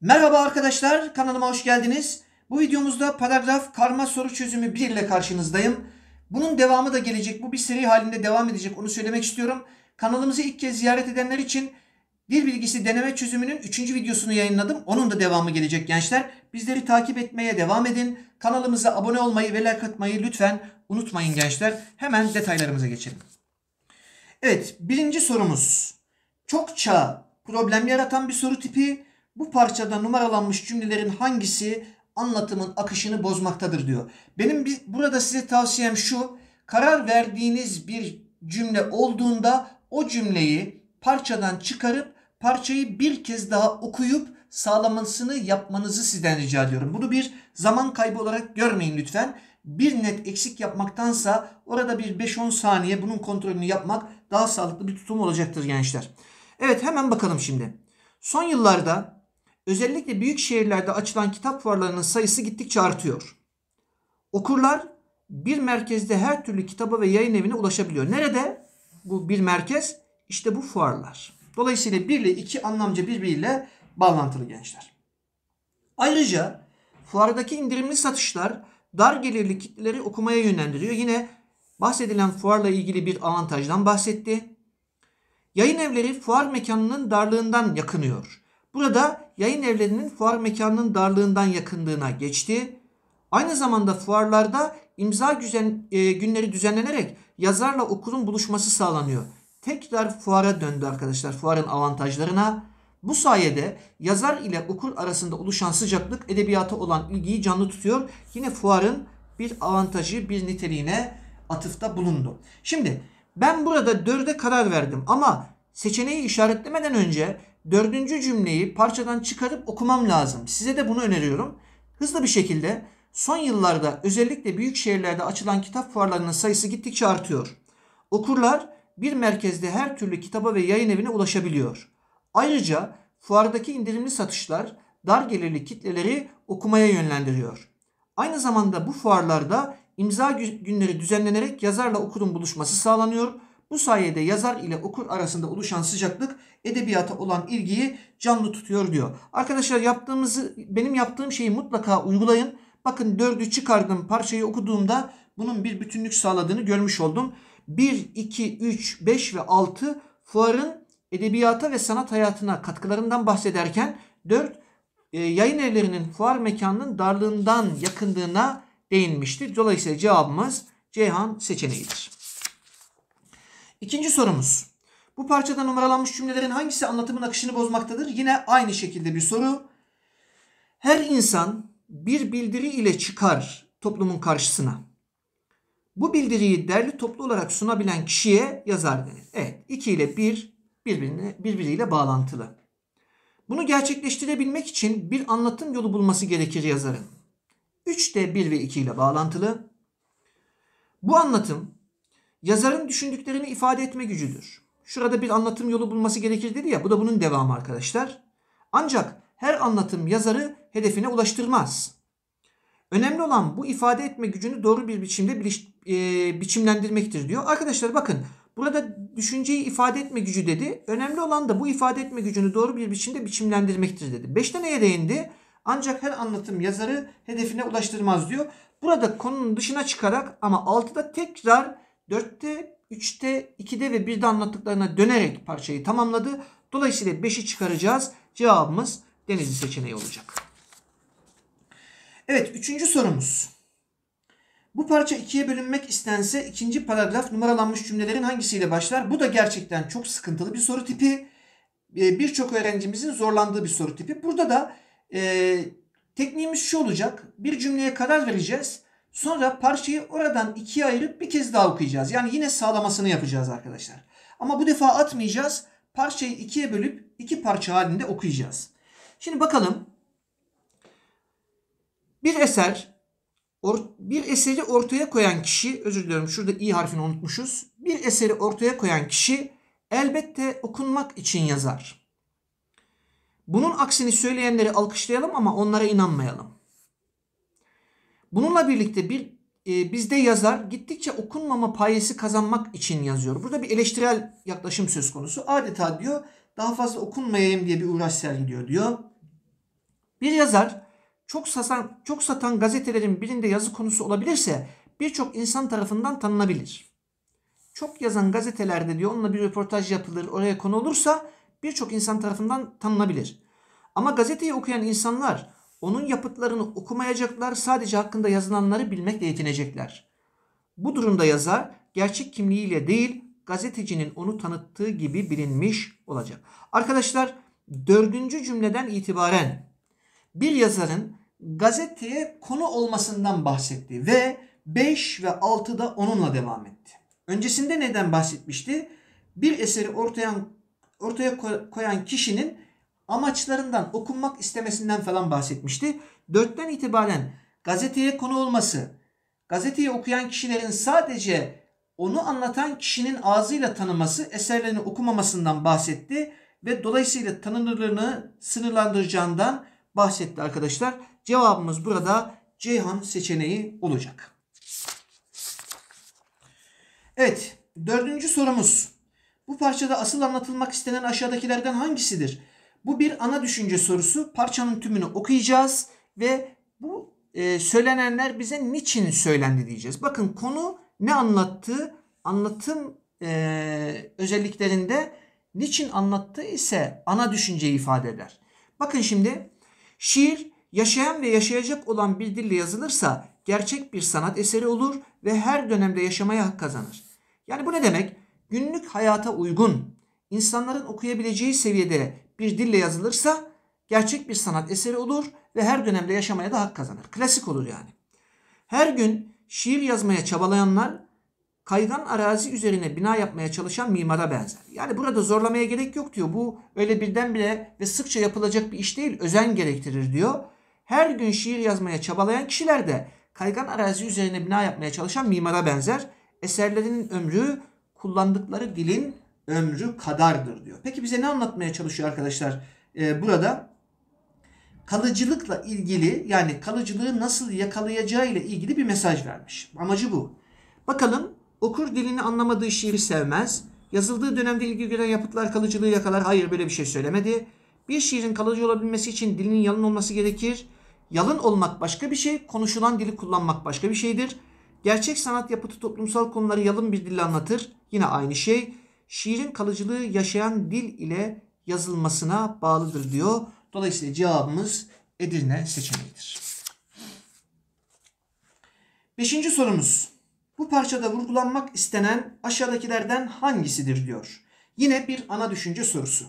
Merhaba arkadaşlar kanalıma hoş geldiniz. Bu videomuzda paragraf karma soru çözümü 1 ile karşınızdayım. Bunun devamı da gelecek. Bu bir seri halinde devam edecek. Onu söylemek istiyorum. Kanalımızı ilk kez ziyaret edenler için dil bilgisi deneme çözümünün 3. videosunu yayınladım. Onun da devamı gelecek gençler. Bizleri takip etmeye devam edin. Kanalımıza abone olmayı ve like atmayı lütfen unutmayın gençler. Hemen detaylarımıza geçelim. Evet birinci sorumuz. Çokça problem yaratan bir soru tipi bu parçada numaralanmış cümlelerin hangisi anlatımın akışını bozmaktadır diyor. Benim bir, burada size tavsiyem şu. Karar verdiğiniz bir cümle olduğunda o cümleyi parçadan çıkarıp parçayı bir kez daha okuyup sağlamasını yapmanızı sizden rica ediyorum. Bunu bir zaman kaybı olarak görmeyin lütfen. Bir net eksik yapmaktansa orada bir 5-10 saniye bunun kontrolünü yapmak daha sağlıklı bir tutum olacaktır gençler. Evet hemen bakalım şimdi. Son yıllarda özellikle büyük şehirlerde açılan kitap fuarlarının sayısı gittikçe artıyor. Okurlar bir merkezde her türlü kitaba ve yayın evine ulaşabiliyor. Nerede bu bir merkez? İşte bu fuarlar. Dolayısıyla 1 ile 2 anlamca birbiriyle bağlantılı gençler. Ayrıca fuardaki indirimli satışlar dar gelirli kitleleri okumaya yönlendiriyor. Yine bahsedilen fuarla ilgili bir avantajdan bahsetti. Yayın evleri fuar mekanının darlığından yakınıyor. Burada yayın evlerinin fuar mekanının darlığından yakındığına geçti. Aynı zamanda fuarlarda imza güzen, e, günleri düzenlenerek yazarla okurun buluşması sağlanıyor. Tekrar fuara döndü arkadaşlar fuarın avantajlarına. Bu sayede yazar ile okur arasında oluşan sıcaklık edebiyata olan ilgiyi canlı tutuyor. Yine fuarın bir avantajı bir niteliğine atıfta bulundu. Şimdi ben burada dörde karar verdim ama seçeneği işaretlemeden önce dördüncü cümleyi parçadan çıkarıp okumam lazım. Size de bunu öneriyorum. Hızlı bir şekilde son yıllarda özellikle büyük şehirlerde açılan kitap fuarlarının sayısı gittikçe artıyor. Okurlar bir merkezde her türlü kitaba ve yayın evine ulaşabiliyor. Ayrıca fuardaki indirimli satışlar dar gelirli kitleleri okumaya yönlendiriyor. Aynı zamanda bu fuarlarda imza günleri düzenlenerek yazarla okurun buluşması sağlanıyor bu sayede yazar ile okur arasında oluşan sıcaklık edebiyata olan ilgiyi canlı tutuyor diyor. Arkadaşlar yaptığımızı benim yaptığım şeyi mutlaka uygulayın. Bakın dördü çıkardım parçayı okuduğumda bunun bir bütünlük sağladığını görmüş oldum. 1, 2, 3, 5 ve 6 fuarın edebiyata ve sanat hayatına katkılarından bahsederken 4 e, yayın evlerinin fuar mekanının darlığından yakındığına değinmiştir. Dolayısıyla cevabımız Ceyhan seçeneğidir. İkinci sorumuz. Bu parçada numaralanmış cümlelerin hangisi anlatımın akışını bozmaktadır? Yine aynı şekilde bir soru. Her insan bir bildiri ile çıkar toplumun karşısına. Bu bildiriyi derli toplu olarak sunabilen kişiye yazar denir. Evet 2 ile 1 bir, birbirine, birbiriyle bağlantılı. Bunu gerçekleştirebilmek için bir anlatım yolu bulması gerekir yazarın. 3 de 1 ve 2 ile bağlantılı. Bu anlatım yazarın düşündüklerini ifade etme gücüdür. Şurada bir anlatım yolu bulması gerekir dedi ya bu da bunun devamı arkadaşlar. Ancak her anlatım yazarı hedefine ulaştırmaz. Önemli olan bu ifade etme gücünü doğru bir biçimde bir, e, biçimlendirmektir diyor. Arkadaşlar bakın burada düşünceyi ifade etme gücü dedi. Önemli olan da bu ifade etme gücünü doğru bir biçimde biçimlendirmektir dedi. Beşte neye değindi? Ancak her anlatım yazarı hedefine ulaştırmaz diyor. Burada konunun dışına çıkarak ama altıda tekrar 4'te, 3'te, 2'de ve 1'de anlattıklarına dönerek parçayı tamamladı. Dolayısıyla 5'i çıkaracağız. Cevabımız denizli seçeneği olacak. Evet, üçüncü sorumuz. Bu parça ikiye bölünmek istense ikinci paragraf numaralanmış cümlelerin hangisiyle başlar? Bu da gerçekten çok sıkıntılı bir soru tipi. Ee, birçok öğrencimizin zorlandığı bir soru tipi. Burada da e, tekniğimiz şu olacak. Bir cümleye karar vereceğiz. Sonra parçayı oradan ikiye ayırıp bir kez daha okuyacağız. Yani yine sağlamasını yapacağız arkadaşlar. Ama bu defa atmayacağız. Parçayı ikiye bölüp iki parça halinde okuyacağız. Şimdi bakalım. Bir eser or, bir eseri ortaya koyan kişi özür diliyorum şurada i harfini unutmuşuz. Bir eseri ortaya koyan kişi elbette okunmak için yazar. Bunun aksini söyleyenleri alkışlayalım ama onlara inanmayalım. Bununla birlikte bir e, bizde yazar gittikçe okunmama payesi kazanmak için yazıyor. Burada bir eleştirel yaklaşım söz konusu. Adeta diyor daha fazla okunmayayım diye bir uğraş sergiliyor diyor. Bir yazar çok satan, çok satan gazetelerin birinde yazı konusu olabilirse birçok insan tarafından tanınabilir. Çok yazan gazetelerde diyor onunla bir röportaj yapılır, oraya konu olursa birçok insan tarafından tanınabilir. Ama gazeteyi okuyan insanlar onun yapıtlarını okumayacaklar, sadece hakkında yazılanları bilmekle yetinecekler. Bu durumda yazar gerçek kimliğiyle değil, gazetecinin onu tanıttığı gibi bilinmiş olacak. Arkadaşlar dördüncü cümleden itibaren bir yazarın gazeteye konu olmasından bahsetti ve 5 ve 6'da onunla devam etti. Öncesinde neden bahsetmişti? Bir eseri ortaya, ortaya koyan kişinin amaçlarından okunmak istemesinden falan bahsetmişti. Dörtten itibaren gazeteye konu olması, gazeteyi okuyan kişilerin sadece onu anlatan kişinin ağzıyla tanıması eserlerini okumamasından bahsetti ve dolayısıyla tanınırlığını sınırlandıracağından bahsetti arkadaşlar. Cevabımız burada Ceyhan seçeneği olacak. Evet dördüncü sorumuz. Bu parçada asıl anlatılmak istenen aşağıdakilerden hangisidir? Bu bir ana düşünce sorusu. Parçanın tümünü okuyacağız ve bu e, söylenenler bize niçin söylendi diyeceğiz. Bakın konu ne anlattığı, anlatım e, özelliklerinde niçin anlattığı ise ana düşünceyi ifade eder. Bakın şimdi şiir yaşayan ve yaşayacak olan bir dille yazılırsa gerçek bir sanat eseri olur ve her dönemde yaşamaya hak kazanır. Yani bu ne demek? Günlük hayata uygun insanların okuyabileceği seviyede bir dille yazılırsa gerçek bir sanat eseri olur ve her dönemde yaşamaya da hak kazanır. Klasik olur yani. Her gün şiir yazmaya çabalayanlar kaygan arazi üzerine bina yapmaya çalışan mimara benzer. Yani burada zorlamaya gerek yok diyor. Bu öyle birdenbire ve sıkça yapılacak bir iş değil, özen gerektirir diyor. Her gün şiir yazmaya çabalayan kişiler de kaygan arazi üzerine bina yapmaya çalışan mimara benzer. Eserlerinin ömrü kullandıkları dilin ömrü kadardır diyor. Peki bize ne anlatmaya çalışıyor arkadaşlar ee, burada? Kalıcılıkla ilgili yani kalıcılığı nasıl yakalayacağı ile ilgili bir mesaj vermiş. Amacı bu. Bakalım okur dilini anlamadığı şiiri sevmez. Yazıldığı dönemde ilgi gören yapıtlar kalıcılığı yakalar. Hayır böyle bir şey söylemedi. Bir şiirin kalıcı olabilmesi için dilinin yalın olması gerekir. Yalın olmak başka bir şey, konuşulan dili kullanmak başka bir şeydir. Gerçek sanat yapıtı toplumsal konuları yalın bir dille anlatır. Yine aynı şey şiirin kalıcılığı yaşayan dil ile yazılmasına bağlıdır diyor. Dolayısıyla cevabımız Edirne seçeneğidir. Beşinci sorumuz. Bu parçada vurgulanmak istenen aşağıdakilerden hangisidir diyor. Yine bir ana düşünce sorusu.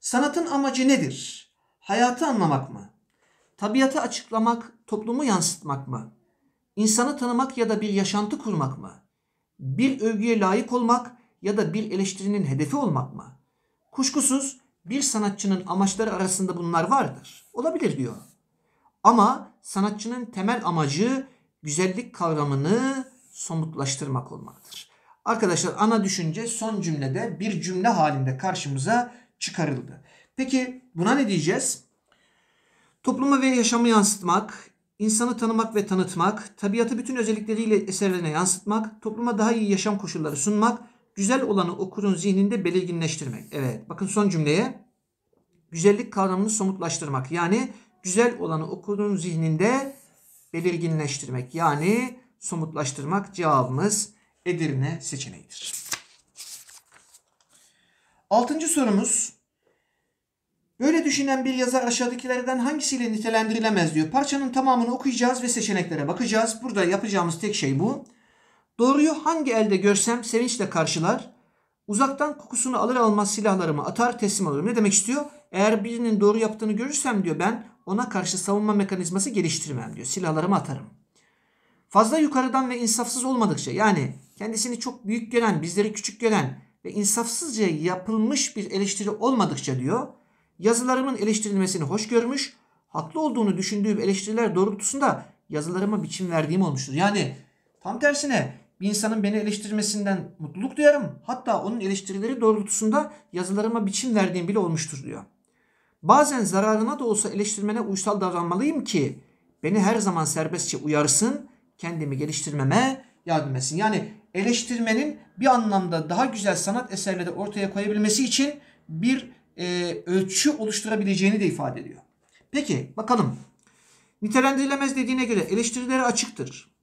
Sanatın amacı nedir? Hayatı anlamak mı? Tabiatı açıklamak, toplumu yansıtmak mı? İnsanı tanımak ya da bir yaşantı kurmak mı? Bir övgüye layık olmak, ya da bir eleştirinin hedefi olmak mı? Kuşkusuz bir sanatçının amaçları arasında bunlar vardır. Olabilir diyor. Ama sanatçının temel amacı güzellik kavramını somutlaştırmak olmaktır. Arkadaşlar ana düşünce son cümlede bir cümle halinde karşımıza çıkarıldı. Peki buna ne diyeceğiz? Topluma ve yaşamı yansıtmak, insanı tanımak ve tanıtmak, tabiatı bütün özellikleriyle eserlerine yansıtmak, topluma daha iyi yaşam koşulları sunmak, güzel olanı okurun zihninde belirginleştirmek. Evet bakın son cümleye güzellik kavramını somutlaştırmak. Yani güzel olanı okurun zihninde belirginleştirmek. Yani somutlaştırmak cevabımız Edirne seçeneğidir. Altıncı sorumuz Böyle düşünen bir yazar aşağıdakilerden hangisiyle nitelendirilemez diyor. Parçanın tamamını okuyacağız ve seçeneklere bakacağız. Burada yapacağımız tek şey bu. Doğruyu hangi elde görsem sevinçle karşılar. Uzaktan kokusunu alır almaz silahlarımı atar teslim olurum. Ne demek istiyor? Eğer birinin doğru yaptığını görürsem diyor ben ona karşı savunma mekanizması geliştirmem diyor. Silahlarımı atarım. Fazla yukarıdan ve insafsız olmadıkça yani kendisini çok büyük gören, bizleri küçük gören ve insafsızca yapılmış bir eleştiri olmadıkça diyor yazılarımın eleştirilmesini hoş görmüş, haklı olduğunu düşündüğüm eleştiriler doğrultusunda yazılarıma biçim verdiğim olmuştur. Yani tam tersine bir insanın beni eleştirmesinden mutluluk duyarım. Hatta onun eleştirileri doğrultusunda yazılarıma biçim verdiğim bile olmuştur diyor. Bazen zararına da olsa eleştirmene uysal davranmalıyım ki beni her zaman serbestçe uyarsın, kendimi geliştirmeme yardım etsin. Yani eleştirmenin bir anlamda daha güzel sanat eserleri ortaya koyabilmesi için bir e, ölçü oluşturabileceğini de ifade ediyor. Peki bakalım. Nitelendirilemez dediğine göre eleştirilere açıktır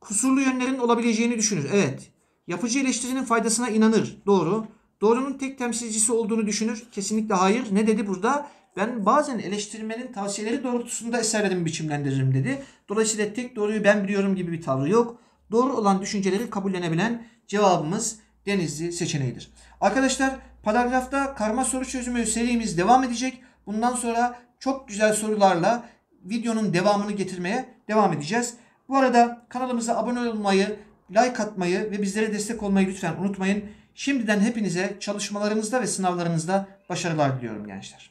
kusurlu yönlerin olabileceğini düşünür. Evet. Yapıcı eleştirinin faydasına inanır. Doğru. Doğrunun tek temsilcisi olduğunu düşünür. Kesinlikle hayır. Ne dedi burada? Ben bazen eleştirmenin tavsiyeleri doğrultusunda eserlerimi biçimlendiririm dedi. Dolayısıyla tek doğruyu ben biliyorum gibi bir tavrı yok. Doğru olan düşünceleri kabullenebilen cevabımız Denizli seçeneğidir. Arkadaşlar paragrafta karma soru çözümü serimiz devam edecek. Bundan sonra çok güzel sorularla videonun devamını getirmeye devam edeceğiz. Bu arada kanalımıza abone olmayı, like atmayı ve bizlere destek olmayı lütfen unutmayın. Şimdiden hepinize çalışmalarınızda ve sınavlarınızda başarılar diliyorum gençler.